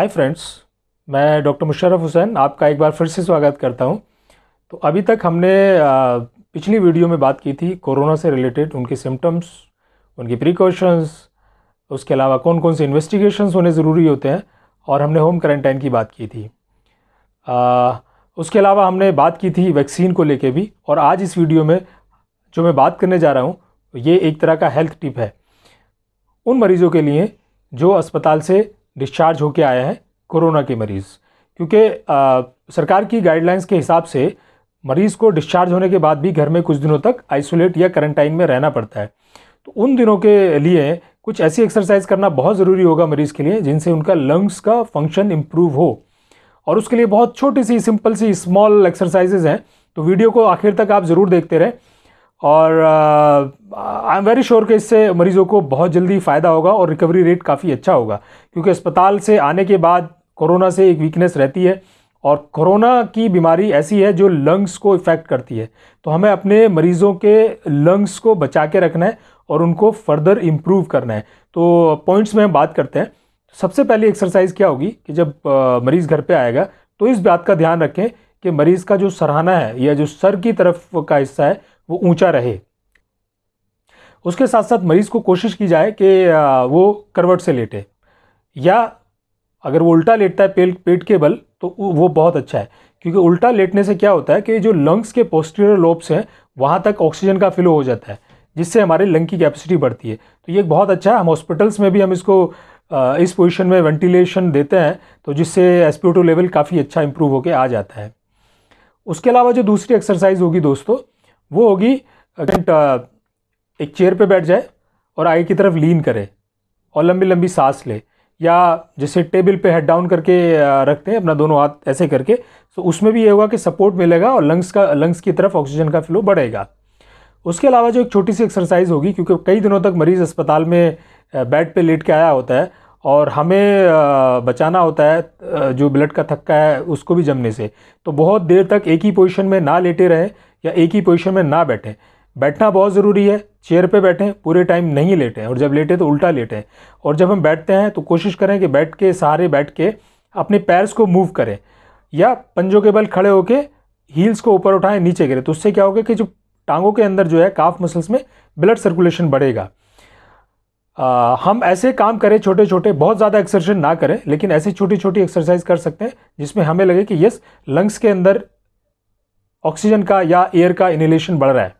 हाय friends मैं doctor Musharraf Hussain आपका एक बार फिर से स्वागत करता हूं तो अभी तक हमने पिछली वीडियो में बात की थी कोरोना से रिलेटेड उनके सिम्टम्स उनकी प्रिकॉशंस उसके अलावा कौन कौन से इन्वेस्टिगेशंस होने ज़रूरी होते हैं और हमने होम क्वारंटाइन की बात की थी आ, उसके अलावा हमने बात की थी वैक्सीन को लेके भी और आज इस वीडियो में जो मैं बात करने जा रहा हूँ ये एक तरह का हेल्थ टिप है उन मरीज़ों के लिए जो अस्पताल से डिस्चार्ज होके आया है कोरोना के मरीज़ क्योंकि सरकार की गाइडलाइंस के हिसाब से मरीज़ को डिस्चार्ज होने के बाद भी घर में कुछ दिनों तक आइसोलेट या क्वारंटाइन में रहना पड़ता है तो उन दिनों के लिए कुछ ऐसी एक्सरसाइज करना बहुत ज़रूरी होगा मरीज़ के लिए जिनसे उनका लंग्स का फंक्शन इम्प्रूव हो और उसके लिए बहुत छोटी सी सिंपल सी स्मॉल एक्सरसाइजेज हैं तो वीडियो को आखिर तक आप ज़रूर देखते रहें और आई एम वेरी श्योर कि इससे मरीज़ों को बहुत जल्दी फ़ायदा होगा और रिकवरी रेट काफ़ी अच्छा होगा क्योंकि अस्पताल से आने के बाद कोरोना से एक वीकनेस रहती है और कोरोना की बीमारी ऐसी है जो लंग्स को इफ़ेक्ट करती है तो हमें अपने मरीज़ों के लंग्स को बचा के रखना है और उनको फर्दर इम्प्रूव करना है तो पॉइंट्स में हम बात करते हैं सबसे पहली एक्सरसाइज क्या होगी कि जब uh, मरीज़ घर पर आएगा तो इस बात का ध्यान रखें कि मरीज़ का जो सराहना है या जो सर की तरफ का हिस्सा है वो ऊंचा रहे उसके साथ साथ मरीज़ को कोशिश की जाए कि वो करवट से लेटे या अगर वो उल्टा लेटता है पेट पेट के बल तो वो बहुत अच्छा है क्योंकि उल्टा लेटने से क्या होता है कि जो लंग्स के पोस्टीरियर लोब्स हैं वहाँ तक ऑक्सीजन का फ्लो हो जाता है जिससे हमारे लंग की कैपेसिटी बढ़ती है तो ये बहुत अच्छा है हम हॉस्पिटल्स में भी हम इसको इस पोजीशन में वेंटिलेशन देते हैं तो जिससे एसपीओ लेवल काफ़ी अच्छा इम्प्रूव होकर आ जाता है उसके अलावा जो दूसरी एक्सरसाइज होगी दोस्तों वो होगी पेशेंट एक चेयर पे बैठ जाए और आगे की तरफ लीन करे और लंबी लंबी सांस ले या जैसे टेबल पे हेड डाउन करके रखते हैं अपना दोनों हाथ ऐसे करके तो उसमें भी ये होगा कि सपोर्ट मिलेगा और लंग्स का लंग्स की तरफ ऑक्सीजन का फ्लो बढ़ेगा उसके अलावा जो एक छोटी सी एक्सरसाइज होगी क्योंकि कई दिनों तक मरीज़ अस्पताल में बेड पे लेट के आया होता है और हमें बचाना होता है जो ब्लड का थक्का है उसको भी जमने से तो बहुत देर तक एक ही पोजिशन में ना लेटे रहें या एक ही पोजिशन में ना बैठें बैठना बहुत ज़रूरी है चेयर पे बैठें पूरे टाइम नहीं लेटें और जब लेटें तो उल्टा लेटें और जब हम बैठते हैं तो कोशिश करें कि बैठ के सहारे बैठ के अपने पैर्स को मूव करें या पंजों के बल खड़े होकर हील्स को ऊपर उठाएं नीचे गिरें तो उससे क्या होगा कि जो टांगों के अंदर जो है काफ मसल्स में ब्लड सर्कुलेशन बढ़ेगा आ, हम ऐसे काम करें छोटे छोटे बहुत ज़्यादा एक्सरसाइज ना करें लेकिन ऐसी छोटी छोटी एक्सरसाइज कर सकते हैं जिसमें हमें लगे कि यस लंग्स के अंदर ऑक्सीजन का या एयर का इनहेलेशन बढ़ रहा है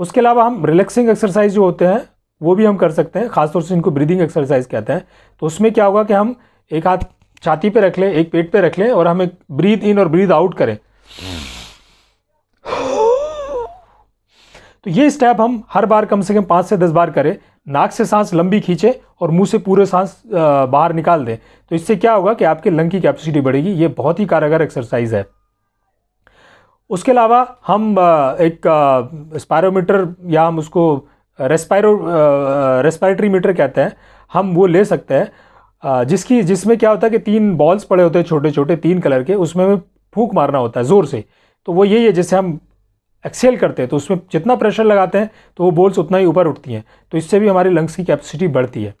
उसके अलावा हम रिलैक्सिंग एक्सरसाइज जो होते हैं वो भी हम कर सकते हैं खासतौर से इनको ब्रीदिंग एक्सरसाइज कहते हैं तो उसमें क्या होगा कि हम एक हाथ छाती पे रख लें एक पेट पे रख लें और हम एक ब्रीद इन और ब्रीद आउट करें तो ये स्टेप हम हर बार कम से कम पाँच से दस बार करें नाक से सांस लंबी खींचे और मुंह से पूरे सांस बाहर निकाल दें तो इससे क्या होगा कि आपके लंग की कैपेसिटी बढ़ेगी ये बहुत ही कारगर एक्सरसाइज है उसके अलावा हम एक स्पायरोमीटर या हम उसको रेस्पायरो रेस्पायरेटरी मीटर कहते हैं हम वो ले सकते हैं जिसकी जिसमें क्या होता है कि तीन बॉल्स पड़े होते हैं छोटे छोटे तीन कलर के उसमें हमें फूक मारना होता है ज़ोर से तो वो यही है जैसे हम एक्सेल करते हैं तो उसमें जितना प्रेशर लगाते हैं तो वो बॉल्स उतना ही ऊपर उठती हैं तो इससे भी हमारी लंग्स की कैपेसिटी बढ़ती है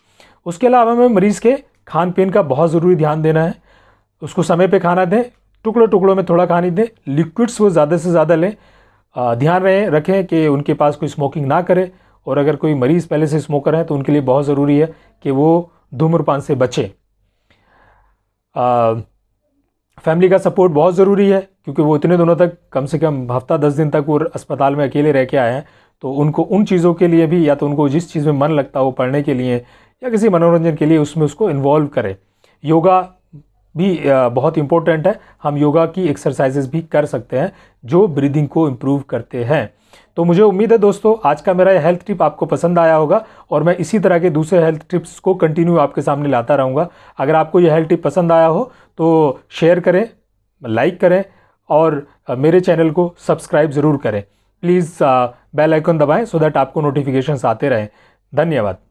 उसके अलावा हमें मरीज़ के खान पीन का बहुत ज़रूरी ध्यान देना है उसको समय पर खाना दें टुकड़ों टुकड़ों में थोड़ा खानी दें लिक्विड्स वो ज़्यादा से ज़्यादा लें ध्यान रहे रखें कि उनके पास कोई स्मोकिंग ना करें और अगर कोई मरीज़ पहले से स्मोकर है तो उनके लिए बहुत ज़रूरी है कि वो धूम्रपान से बचें फैमिली का सपोर्ट बहुत ज़रूरी है क्योंकि वो इतने दिनों तक कम से कम हफ्ता दस दिन तक वो अस्पताल में अकेले रह के आए हैं तो उनको उन चीज़ों के लिए भी या तो उनको जिस चीज़ में मन लगता हो पढ़ने के लिए या किसी मनोरंजन के लिए उसमें उसको इन्वॉल्व करें योगा भी बहुत इम्पोर्टेंट है हम योगा की एक्सरसाइजेस भी कर सकते हैं जो ब्रीदिंग को इम्प्रूव करते हैं तो मुझे उम्मीद है दोस्तों आज का मेरा यह हेल्थ टिप आपको पसंद आया होगा और मैं इसी तरह के दूसरे हेल्थ टिप्स को कंटिन्यू आपके सामने लाता रहूँगा अगर आपको यह हेल्थ टिप पसंद आया हो तो शेयर करें लाइक करें और मेरे चैनल को सब्सक्राइब ज़रूर करें प्लीज़ बेल आइकन दबाएं सो दैट आपको नोटिफिकेशंस आते रहें धन्यवाद